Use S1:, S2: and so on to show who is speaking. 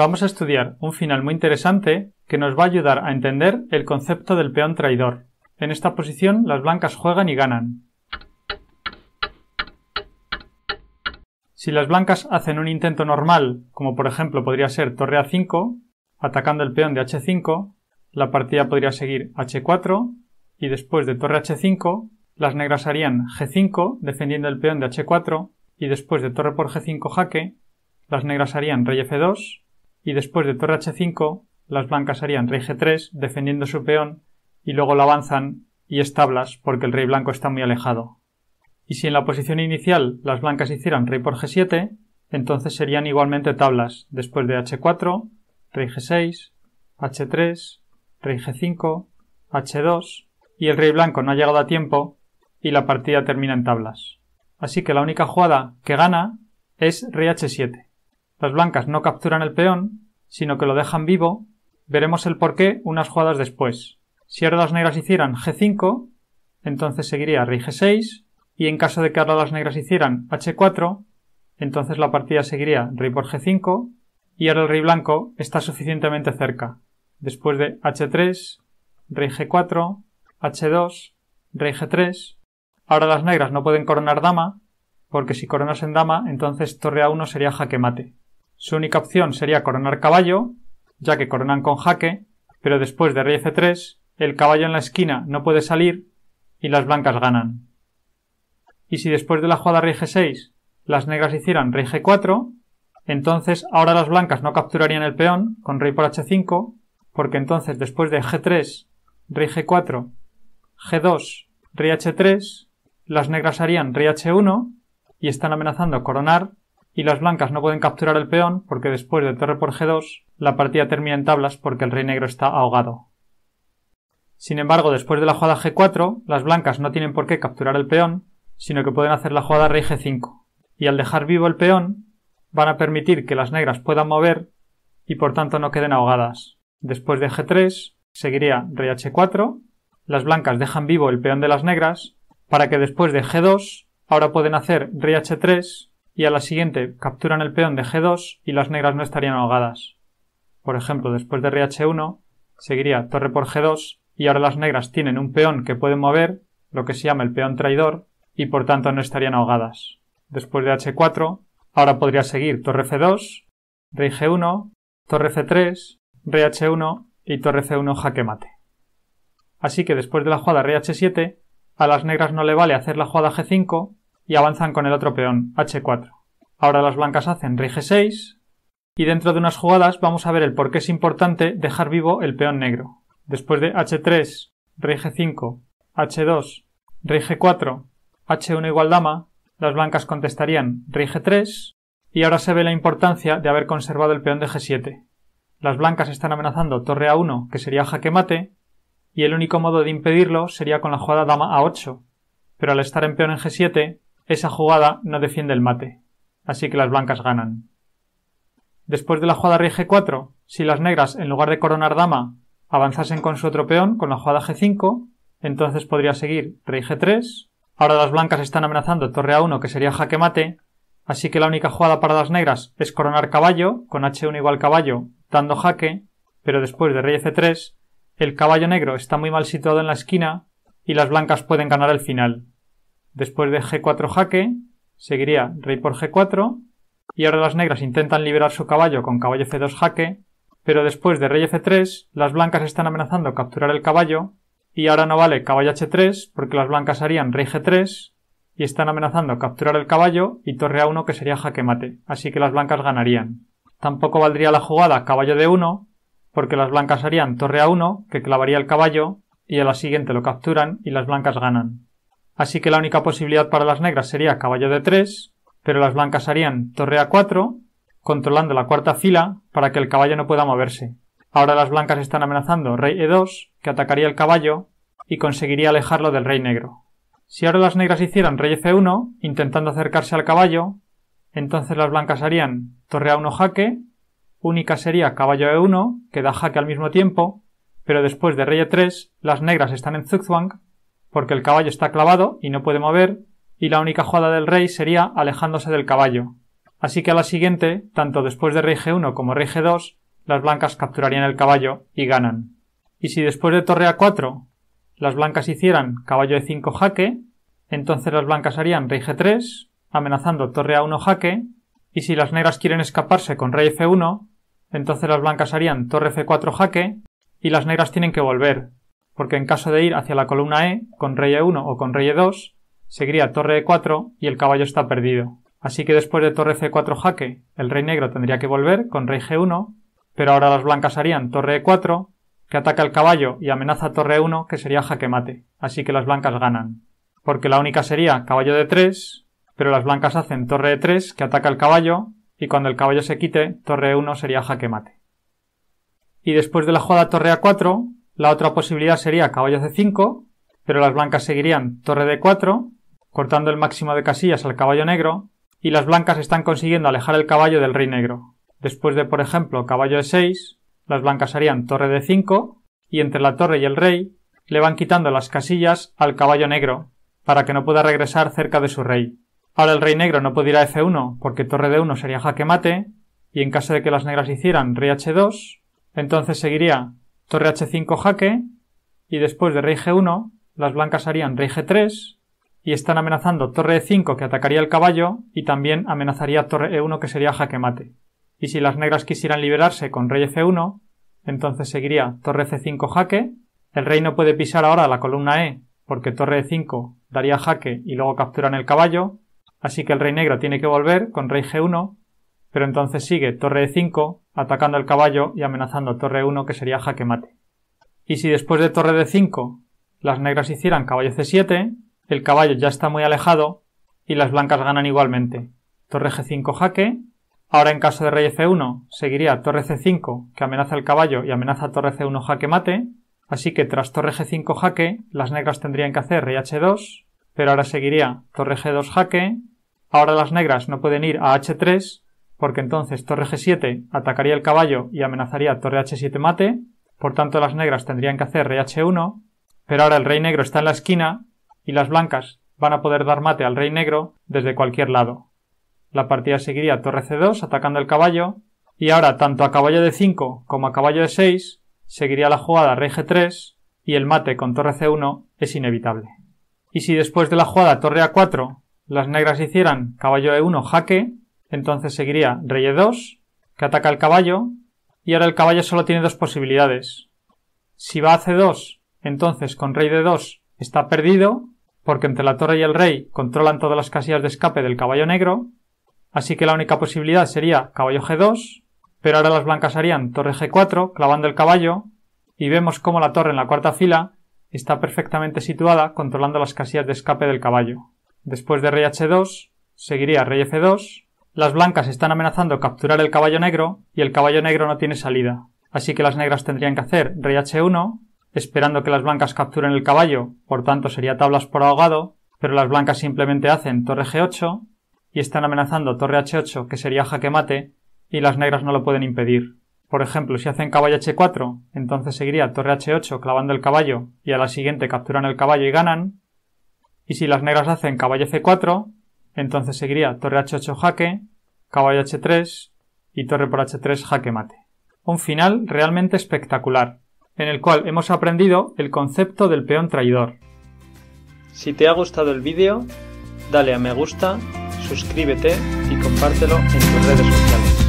S1: vamos a estudiar un final muy interesante que nos va a ayudar a entender el concepto del peón traidor. En esta posición las blancas juegan y ganan. Si las blancas hacen un intento normal, como por ejemplo podría ser torre a 5, atacando el peón de h5, la partida podría seguir h4 y después de torre h5, las negras harían g5 defendiendo el peón de h4 y después de torre por g5 jaque, las negras harían rey f2 y después de torre h5 las blancas harían rey g3 defendiendo su peón y luego lo avanzan y es tablas porque el rey blanco está muy alejado. Y si en la posición inicial las blancas hicieran rey por g7, entonces serían igualmente tablas después de h4, rey g6, h3, rey g5, h2 y el rey blanco no ha llegado a tiempo y la partida termina en tablas. Así que la única jugada que gana es rey h7 las blancas no capturan el peón, sino que lo dejan vivo, veremos el porqué unas jugadas después. Si ahora las negras hicieran g5, entonces seguiría rey g6, y en caso de que ahora las negras hicieran h4, entonces la partida seguiría rey por g5, y ahora el rey blanco está suficientemente cerca. Después de h3, rey g4, h2, rey g3. Ahora las negras no pueden coronar dama, porque si coronasen dama, entonces torre a1 sería jaque mate. Su única opción sería coronar caballo, ya que coronan con jaque, pero después de rey f 3 el caballo en la esquina no puede salir y las blancas ganan. Y si después de la jugada rey g6 las negras hicieran rey g4, entonces ahora las blancas no capturarían el peón con rey por h5, porque entonces después de g3, rey g4, g2, rey h3, las negras harían rey h1 y están amenazando coronar y las blancas no pueden capturar el peón porque después de torre por g2 la partida termina en tablas porque el rey negro está ahogado. Sin embargo, después de la jugada g4, las blancas no tienen por qué capturar el peón, sino que pueden hacer la jugada rey g5, y al dejar vivo el peón, van a permitir que las negras puedan mover y por tanto no queden ahogadas. Después de g3, seguiría rey h4, las blancas dejan vivo el peón de las negras, para que después de g2, ahora pueden hacer rey h3 y a la siguiente capturan el peón de G2 y las negras no estarían ahogadas. Por ejemplo, después de RH1 seguiría torre por G2 y ahora las negras tienen un peón que pueden mover, lo que se llama el peón traidor, y por tanto no estarían ahogadas. Después de H4, ahora podría seguir torre F2, rey G1, torre F3, rey 1 y torre f 1 jaque mate. Así que después de la jugada rey 7 a las negras no le vale hacer la jugada G5 y avanzan con el otro peón, h4. Ahora las blancas hacen rey 6 y dentro de unas jugadas vamos a ver el por qué es importante dejar vivo el peón negro. Después de h3, rey g5, h2, rey g4, h1 igual dama, las blancas contestarían rey 3 y ahora se ve la importancia de haber conservado el peón de g7. Las blancas están amenazando torre a1, que sería jaque mate, y el único modo de impedirlo sería con la jugada dama a8, pero al estar en peón en g7, esa jugada no defiende el mate, así que las blancas ganan. Después de la jugada rey g4, si las negras, en lugar de coronar dama, avanzasen con su otro con la jugada g5, entonces podría seguir rey g3. Ahora las blancas están amenazando torre a1, que sería jaque mate, así que la única jugada para las negras es coronar caballo, con h1 igual caballo, dando jaque, pero después de rey f3, el caballo negro está muy mal situado en la esquina y las blancas pueden ganar el final. Después de g4 jaque, seguiría rey por g4, y ahora las negras intentan liberar su caballo con caballo f 2 jaque, pero después de rey f3, las blancas están amenazando capturar el caballo, y ahora no vale caballo h3 porque las blancas harían rey g3, y están amenazando capturar el caballo y torre a1 que sería jaque mate, así que las blancas ganarían. Tampoco valdría la jugada caballo d1 porque las blancas harían torre a1 que clavaría el caballo y a la siguiente lo capturan y las blancas ganan. Así que la única posibilidad para las negras sería caballo de 3, pero las blancas harían torre a 4, controlando la cuarta fila para que el caballo no pueda moverse. Ahora las blancas están amenazando rey e2, que atacaría el caballo y conseguiría alejarlo del rey negro. Si ahora las negras hicieran rey f1, intentando acercarse al caballo, entonces las blancas harían torre a1 jaque, única sería caballo e1, que da jaque al mismo tiempo, pero después de rey e3, las negras están en Zugzwang porque el caballo está clavado y no puede mover, y la única jugada del rey sería alejándose del caballo. Así que a la siguiente, tanto después de rey g1 como rey g2, las blancas capturarían el caballo y ganan. Y si después de torre a4 las blancas hicieran caballo de 5 jaque, entonces las blancas harían rey g3, amenazando torre a1 jaque, y si las negras quieren escaparse con rey f1, entonces las blancas harían torre f4 jaque, y las negras tienen que volver, porque en caso de ir hacia la columna E, con rey E1 o con rey E2, seguiría torre E4 y el caballo está perdido. Así que después de torre C4 jaque, el rey negro tendría que volver con rey G1, pero ahora las blancas harían torre E4, que ataca el caballo y amenaza torre 1 e que sería jaque mate. Así que las blancas ganan. Porque la única sería caballo D3, pero las blancas hacen torre E3, que ataca el caballo, y cuando el caballo se quite, torre 1 e sería jaque mate. Y después de la jugada torre A4, la otra posibilidad sería caballo c5, pero las blancas seguirían torre de 4 cortando el máximo de casillas al caballo negro, y las blancas están consiguiendo alejar el caballo del rey negro. Después de, por ejemplo, caballo de 6 las blancas harían torre de 5 y entre la torre y el rey le van quitando las casillas al caballo negro, para que no pueda regresar cerca de su rey. Ahora el rey negro no puede ir a f1 porque torre de 1 sería jaque mate, y en caso de que las negras hicieran rey h2, entonces seguiría torre h5 jaque, y después de rey g1, las blancas harían rey g3, y están amenazando torre e5 que atacaría el caballo, y también amenazaría torre e1 que sería jaque mate. Y si las negras quisieran liberarse con rey f1, entonces seguiría torre c5 jaque, el rey no puede pisar ahora la columna e, porque torre e5 daría jaque y luego capturan el caballo, así que el rey negro tiene que volver con rey g1, pero entonces sigue torre e 5 atacando al caballo y amenazando torre 1 que sería jaque mate. Y si después de torre de 5 las negras hicieran caballo c7, el caballo ya está muy alejado y las blancas ganan igualmente. Torre g5 jaque. Ahora en caso de rey f1 seguiría torre c5 que amenaza el caballo y amenaza torre c1 jaque mate. Así que tras torre g5 jaque las negras tendrían que hacer rey h2, pero ahora seguiría torre g2 jaque. Ahora las negras no pueden ir a h3 porque entonces torre g7 atacaría el caballo y amenazaría torre h7 mate, por tanto las negras tendrían que hacer rey h1, pero ahora el rey negro está en la esquina y las blancas van a poder dar mate al rey negro desde cualquier lado. La partida seguiría torre c2 atacando el caballo y ahora tanto a caballo de 5 como a caballo de 6 seguiría la jugada rey g3 y el mate con torre c1 es inevitable. Y si después de la jugada torre a4 las negras hicieran caballo e1 jaque, entonces seguiría rey e2, que ataca al caballo, y ahora el caballo solo tiene dos posibilidades. Si va a c2, entonces con rey d2 está perdido, porque entre la torre y el rey controlan todas las casillas de escape del caballo negro, así que la única posibilidad sería caballo g2, pero ahora las blancas harían torre g4, clavando el caballo, y vemos cómo la torre en la cuarta fila está perfectamente situada controlando las casillas de escape del caballo. Después de rey h2, seguiría rey f2, las blancas están amenazando capturar el caballo negro y el caballo negro no tiene salida. Así que las negras tendrían que hacer rey h1, esperando que las blancas capturen el caballo, por tanto sería tablas por ahogado, pero las blancas simplemente hacen torre g8 y están amenazando torre h8, que sería jaque mate, y las negras no lo pueden impedir. Por ejemplo, si hacen caballo h4, entonces seguiría torre h8 clavando el caballo y a la siguiente capturan el caballo y ganan. Y si las negras hacen caballo c 4 entonces seguiría torre h8 jaque, caballo h3 y torre por h3 jaque mate. Un final realmente espectacular, en el cual hemos aprendido el concepto del peón traidor. Si te ha gustado el vídeo, dale a me gusta, suscríbete y compártelo en tus redes sociales.